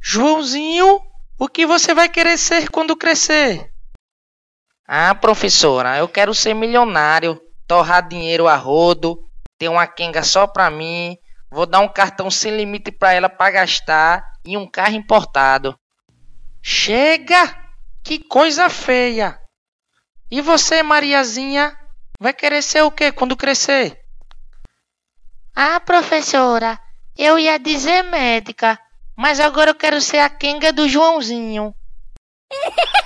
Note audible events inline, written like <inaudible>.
Joãozinho, o que você vai querer ser quando crescer? Ah, professora, eu quero ser milionário, torrar dinheiro a rodo, ter uma quenga só pra mim, vou dar um cartão sem limite pra ela pra gastar e um carro importado. Chega! Que coisa feia! E você, Mariazinha, vai querer ser o que quando crescer? Ah, professora, eu ia dizer médica, mas agora eu quero ser a Kenga do Joãozinho. <laughs>